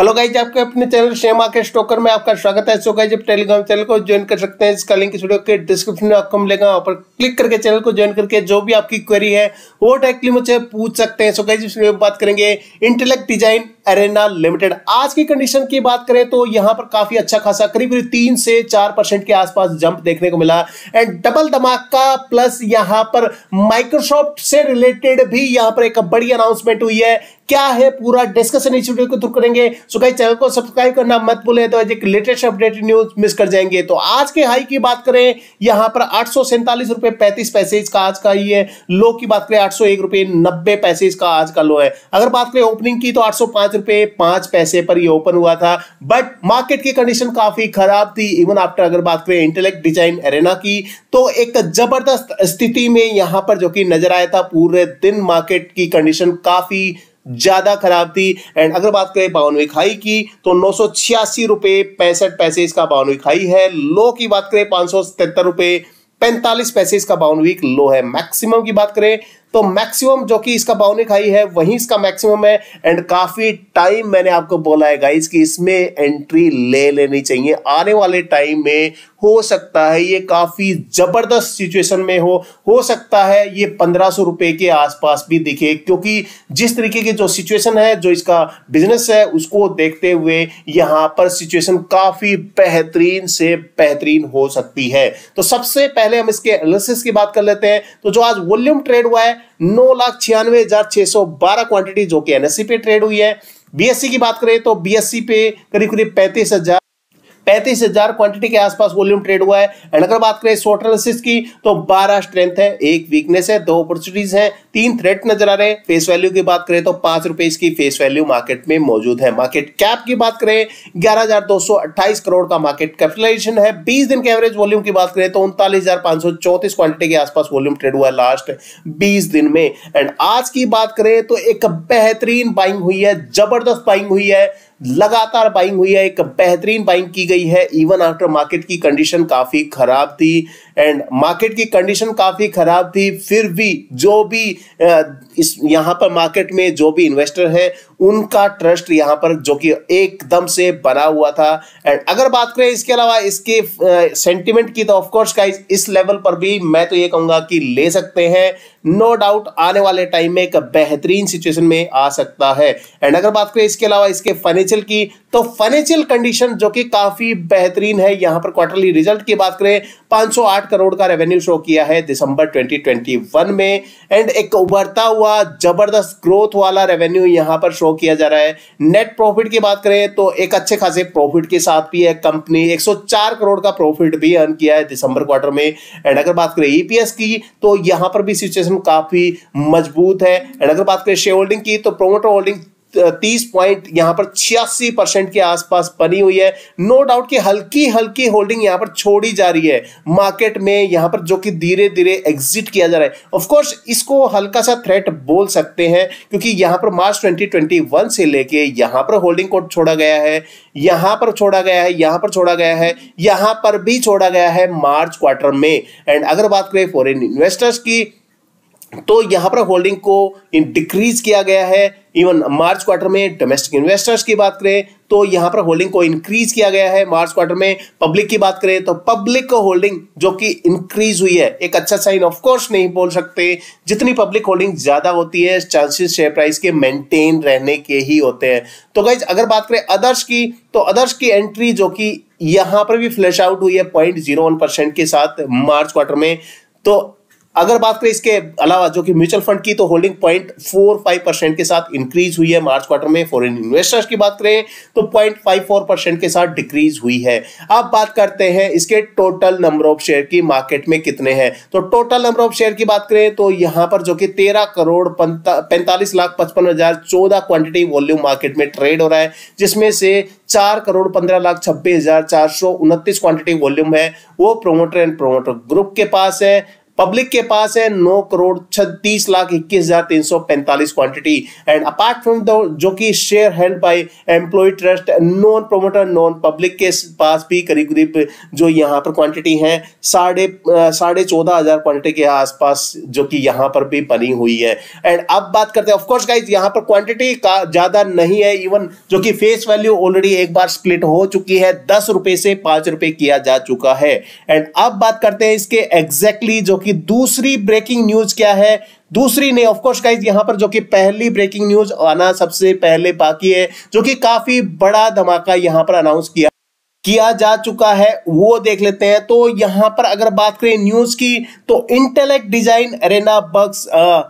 hello guys आपके अपने channel शेमा के स्टोकर में आपका स्वागत है सो गाइज आप टेलीग्राम चैनल को ज्वाइन कर सकते हैं इसका लिंक इस वीडियो के डिस्क्रिप्शन में आपको मिलेगा वहाँ पर क्लिक करके चैनल को ज्वाइन करके जो भी आपकी क्वेरी है वो डायरेक्टली मुझे पूछ सकते हैं सो गाइज इस वीडियो में बात करेंगे इंटेलेक्ट डिजाइन एरेना लिमिटेड आज की कंडीशन की बात करें तो यहां पर काफी अच्छा खासा करीब करीब तीन से चार परसेंट के आसपास जंप देखने को मिला एंड डबल धमाका प्लस यहां पर माइक्रोसॉफ्ट से रिलेटेड भी यहां पर एक बड़ी अनाउंसमेंट हुई है क्या है पूरा डिस्कशन इस वीडियो को थ्रू करेंगे सो कहीं चैनल को सब्सक्राइब करना मत भूलें तो आज एक लेटेस्ट अपडेट न्यूज मिस कर जाएंगे तो आज के हाई की बात करें यहां पर आठ सौ सैंतालीस रुपए पैंतीस पैसे इसका आज का ही है लो की बात करें आठ सौ एक रुपए नब्बे पैसे इसका आज का लो है अगर बात करें ओपनिंग की तो आठ रुपए पांच पैसे पर ये ओपन हुआ था बट मार्केट की कंडीशन काफी खराब थी इवन आफ्टर अगर बात करें इंटेलेक्ट डिजाइन एरेना की तो एक जबरदस्त स्थिति में यहां पर जो कि नजर आया था पूरे दिन मार्केट की कंडीशन काफी ज्यादा खराब थी एंड अगर बात करें बावनवी खाई की तो नौ सौ छियासी रुपए पैंसठ पैसे इसका बावनवी खाई है लो की बात करें पांच सौ सतहत्तर रुपए पैंतालीस पैसे इसका बावन वीक लो है मैक्सिमम की बात करें तो मैक्सिमम जो कि इसका बाउनिक हाई है वही इसका मैक्सिमम है एंड काफी टाइम मैंने आपको बोला है गाइस कि इसमें एंट्री ले लेनी चाहिए आने वाले टाइम में हो सकता है ये काफी जबरदस्त सिचुएशन में हो हो सकता है ये पंद्रह सौ रुपए के आसपास भी दिखे क्योंकि जिस तरीके की जो सिचुएशन है जो इसका बिजनेस है उसको देखते हुए यहां पर सिचुएशन काफी बेहतरीन से बेहतरीन हो सकती है तो सबसे पहले हम इसके एनालिसिस की बात कर लेते हैं तो जो आज वॉल्यूम ट्रेड हुआ है नौ लाख छियानवे हजार छह सौ बारह क्वांटिटी जो कि एनएससी पे ट्रेड हुई है बीएससी की बात करें तो बीएससी पे करीब करीब पैंतीस हजार पैंतीस हजार क्वांटिटी के आसपास वॉल्यूम ट्रेड हुआ है एंड अगर बात करें शॉर्ट एनालिसिस की तो बारह स्ट्रेंथ है एक वीकनेस है दो अपॉर्चुनिटीज है तीन थ्रेट नजर आ रहे हैं फेस वैल्यू की बात करें तो पांच रुपए इसकी फेस वैल्यू मार्केट में मौजूद है मार्केट कैप की बात करें ग्यारह करोड़ का मार्केट कैपिटलाइजेशन है बीस दिन के एवरेज वॉल्यूम की बात करें तो उनतालीस क्वांटिटी के आसपास वॉल्यूम ट्रेड हुआ है लास्ट बीस दिन में एंड आज की बात करें तो एक बेहतरीन बाइंग हुई है जबरदस्त बाइंग हुई है लगातार बाइंग हुई है एक बेहतरीन बाइंग की गई है इवन आफ्टर मार्केट की कंडीशन काफ़ी ख़राब थी एंड मार्केट की कंडीशन काफ़ी ख़राब थी फिर भी जो भी इस यहाँ पर मार्केट में जो भी इन्वेस्टर है उनका ट्रस्ट यहाँ पर जो कि एकदम से बना हुआ था एंड अगर बात करें इसके अलावा इसके सेंटिमेंट की तो ऑफकोर्स का इस लेवल पर भी मैं तो ये कहूंगा कि ले सकते हैं नो no डाउट आने वाले टाइम में एक बेहतरीन सिचुएशन में आ सकता है एंड अगर बात करें इसके अलावा इसके फाइनेंशियल की तो फाइनेंशियल कंडीशन जो कि काफी बेहतरीन है यहां पर क्वार्टरली रिजल्ट की बात करें 508 करोड़ का रेवेन्यू शो किया है दिसंबर 2021 में एंड एक उभरता हुआ जबरदस्त ग्रोथ वाला रेवेन्यू यहां पर शो किया जा रहा है नेट प्रॉफिट की बात करें तो एक अच्छे खासे प्रॉफिट के साथ भी एक कंपनी 104 करोड़ का प्रॉफिट भी अर्न किया है दिसंबर क्वार्टर में एंड अगर बात करें ईपीएस e की तो यहां पर भी सिचुएशन काफी मजबूत है एंड अगर बात करें शेयर होल्डिंग की तो प्रोमोटर होल्डिंग तीस पॉइंट यहां पर छियासी परसेंट के आसपास बनी हुई है नो डाउट कि हल्की हल्की होल्डिंग यहां पर छोड़ी जा रही है मार्केट में यहां पर जो कि धीरे धीरे एग्जिट किया जा रहा है ऑफकोर्स इसको हल्का सा थ्रेट बोल सकते हैं क्योंकि यहां पर मार्च 2021 से लेके यहां पर होल्डिंग को छोड़ा गया है यहां पर छोड़ा गया है यहां पर छोड़ा गया है यहां पर भी छोड़ा गया है मार्च क्वार्टर में एंड अगर बात करें फॉरेन इन्वेस्टर्स की तो यहां पर होल्डिंग को डिक्रीज किया गया है इवन मार्च क्वार्टर में डोमेस्टिक इन्वेस्टर्स की बात करें तो यहां पर होल्डिंग को इंक्रीज किया गया है मार्च क्वार्टर में पब्लिक की बात करें तो पब्लिक होल्डिंग जो कि इंक्रीज हुई है एक अच्छा साइन ऑफ कोर्स नहीं बोल सकते जितनी पब्लिक होल्डिंग ज्यादा होती है चांसेस शेयर प्राइस के मेंटेन रहने के ही होते हैं तो गाइज अगर बात करें अदर्श की तो अदर्श की एंट्री जो कि यहां पर भी फ्लैश आउट हुई है पॉइंट जीरो वन परसेंट के साथ मार्च क्वार्टर में तो अगर बात करें इसके अलावा जो कि म्यूचुअल फंड की तो holding point four five percent के साथ इंक्रीज हुई है मार्च क्वार्टर में फॉरेन इन्वेस्टर्स की बात करें तो पॉइंट फाइव फोर परसेंट के साथ डिक्रीज हुई है अब बात करते हैं इसके टोटल नंबर ऑफ शेयर की मार्केट में कितने हैं तो टोटल नंबर ऑफ शेयर की बात करें तो यहां पर जो कि तेरह करोड़ पैंतालीस लाख पचपन हजार चौदह क्वांटिटी वॉल्यूम मार्केट में ट्रेड हो रहा है जिसमें से चार करोड़ पंद्रह लाख छब्बीस हजार चार सौ उनतीस क्वांटिटी वॉल्यूम है वो प्रोमोटर एंड प्रोमोटर ग्रुप के पास है पब्लिक के पास है नौ करोड़ छत्तीस लाख इक्कीस हजार तीन सौ पैंतालीस quantity and apart from the जो कि share held by employee trust non promoter non public के पास भी करीब करीब जो यहाँ पर क्वांटिटी है साढ़े साढ़े चौदह हजार क्वांटिटी के आसपास जो कि यहाँ पर भी बनी हुई है एंड अब बात करते हैं ऑफकोर्स गाइज यहाँ पर क्वांटिटी का ज्यादा नहीं है इवन जो कि फेस वैल्यू ऑलरेडी एक बार स्प्लिट हो चुकी है दस रुपए से पांच रुपए किया जा चुका है एंड अब बात करते हैं इसके एग्जैक्टली exactly जो कि कि दूसरी ब्रेकिंग न्यूज क्या है दूसरी नहीं ऑफकोर्स गाइज यहां पर जो कि पहली ब्रेकिंग न्यूज आना सबसे पहले बाकी है जो कि काफी बड़ा धमाका यहां पर अनाउंस किया किया जा चुका है वो देख लेते हैं तो यहां पर अगर बात करें न्यूज की तो इंटेलेक्ट डिजाइन रेना बग्स आ,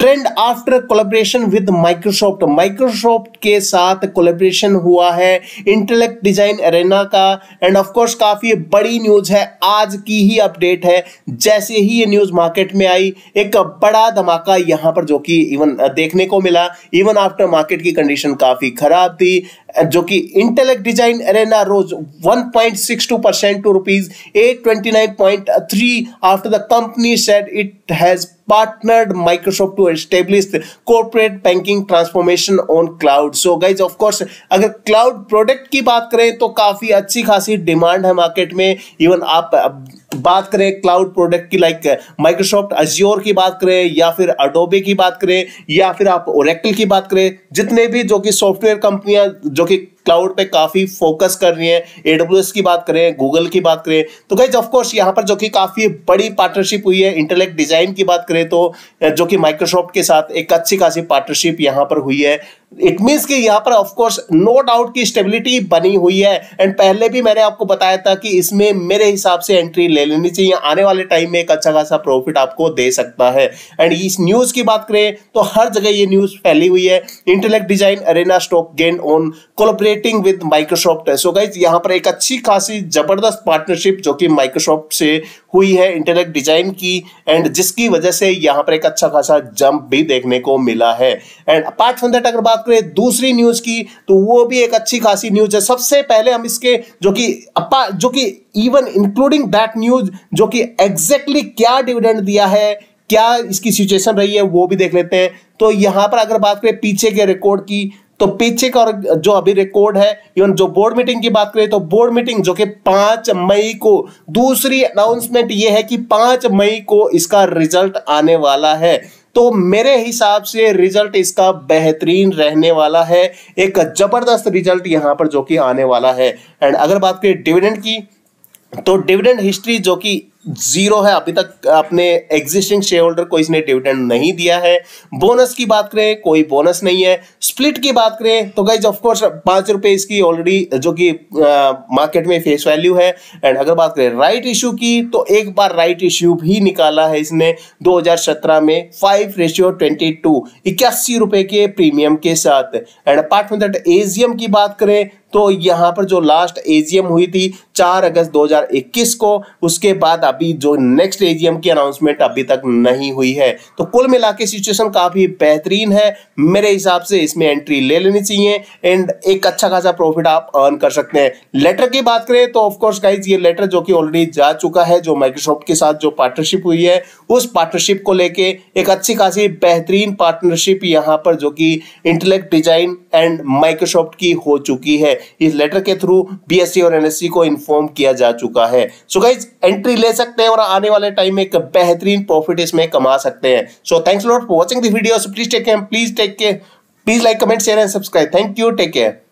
trend after collaboration with Microsoft Microsoft के साथ कोलेब्रेशन हुआ है इंटेलेक्ट डिजाइन एरेना का एंड ऑफ कोर्स काफ़ी बड़ी न्यूज़ है आज की ही अपडेट है जैसे ही ये न्यूज़ मार्केट में आई एक बड़ा धमाका यहाँ पर जो कि इवन देखने को मिला इवन आफ्टर मार्केट की कंडीशन काफ़ी ख़राब थी जो कि Intellect Design Arena rose 1.62 percent to rupees twenty after the company said it has partnered Microsoft to establish corporate banking transformation on cloud so guys of course अगर क्लाउड प्रोडक्ट की बात करें तो काफ़ी अच्छी खासी डिमांड है मार्केट में इवन आप बात करें क्लाउड प्रोडक्ट की लाइक माइक्रोसॉफ्ट अज्योर की बात करें या फिर अडोबे की बात करें या फिर आप ओरेक्टल की बात करें जितने भी जो कि सॉफ्टवेयर कंपनियां जो कि क्लाउड पे काफी फोकस कर रही है एडब्ल्यू की बात करें गूगल की बात करें तो गाइज ऑफकोर्स यहाँ पर जो कि काफी बड़ी पार्टनरशिप हुई है इंटेलेक्ट डिजाइन की बात करें तो जो कि माइक्रोसॉफ्ट के साथ एक अच्छी खासी पार्टनरशिप यहाँ पर हुई है इट मीन कि यहाँ पर ऑफकोर्स नो डाउट की स्टेबिलिटी बनी हुई है एंड पहले भी मैंने आपको बताया था कि इसमें मेरे हिसाब से एंट्री ले लेनी चाहिए आने वाले टाइम में एक अच्छा खासा प्रॉफिट आपको दे सकता है एंड इस न्यूज की बात करें तो हर जगह ये न्यूज फैली हुई है Intellect Design Arena stock gained on collaborate collaborating with Microsoft है सो गाइज यहाँ पर एक अच्छी खासी जबरदस्त पार्टनरशिप जो कि माइक्रोसॉफ्ट से हुई है इंटरनेट डिजाइन की एंड जिसकी वजह से यहाँ पर एक अच्छा खासा जंप भी देखने को मिला है एंड अपार्ट फ्रॉम दैट अगर बात करें दूसरी न्यूज की तो वो भी एक अच्छी खासी न्यूज है सबसे पहले हम इसके जो कि अपा जो कि इवन इंक्लूडिंग दैट न्यूज जो कि एग्जैक्टली exactly क्या डिविडेंड दिया है क्या इसकी सिचुएशन रही है वो भी देख लेते हैं तो यहां पर अगर बात करें पीछे के रिकॉर्ड की तो पीछे का और जो अभी रिकॉर्ड है इवन जो बोर्ड मीटिंग की बात करें तो बोर्ड मीटिंग जो कि पांच मई को दूसरी अनाउंसमेंट ये है कि पांच मई को इसका रिजल्ट आने वाला है तो मेरे हिसाब से रिजल्ट इसका बेहतरीन रहने वाला है एक जबरदस्त रिजल्ट यहां पर जो कि आने वाला है एंड अगर बात करें डिविडेंड की तो डिविडेंड हिस्ट्री जो कि जीरो है अभी तक अपने एग्जिस्टिंग शेयर होल्डर को इसने डिविडेंड नहीं दिया है बोनस की बात करें कोई बोनस नहीं है स्प्लिट की बात करें तो गाइज ऑफकोर्स पांच रुपए इसकी ऑलरेडी जो कि मार्केट में फेस वैल्यू है एंड अगर बात करें राइट इश्यू की तो एक बार राइट इश्यू भी निकाला है इसने दो में फाइव रेशियो ट्वेंटी के प्रीमियम के साथ and apart from that AGM की बात करें तो यहाँ पर जो लास्ट एजीएम हुई थी 4 अगस्त 2021 को उसके बाद अभी जो नेक्स्ट एजीएम की अनाउंसमेंट अभी तक नहीं हुई है तो कुल मिला के सिचुएशन काफ़ी बेहतरीन है मेरे हिसाब से इसमें एंट्री ले लेनी चाहिए एंड एक अच्छा खासा प्रॉफिट आप अर्न कर सकते हैं लेटर की बात करें तो ऑफकोर्स गाइज ये लेटर जो कि ऑलरेडी जा चुका है जो माइक्रोसॉफ्ट के साथ जो पार्टनरशिप हुई है उस पार्टनरशिप को लेके एक अच्छी खासी बेहतरीन पार्टनरशिप यहाँ पर जो कि इंटेलेक्ट डिजाइन एंड माइक्रोसॉफ्ट की हो चुकी है इस लेटर के थ्रू बीएससी e और एनएससी e को इन्फॉर्म किया जा चुका है सो गाइज एंट्री ले सकते हैं और आने वाले टाइम में एक बेहतरीन प्रॉफिट इसमें कमा सकते हैं so thanks lot for watching the video please take please take care please like comment share and subscribe thank you take care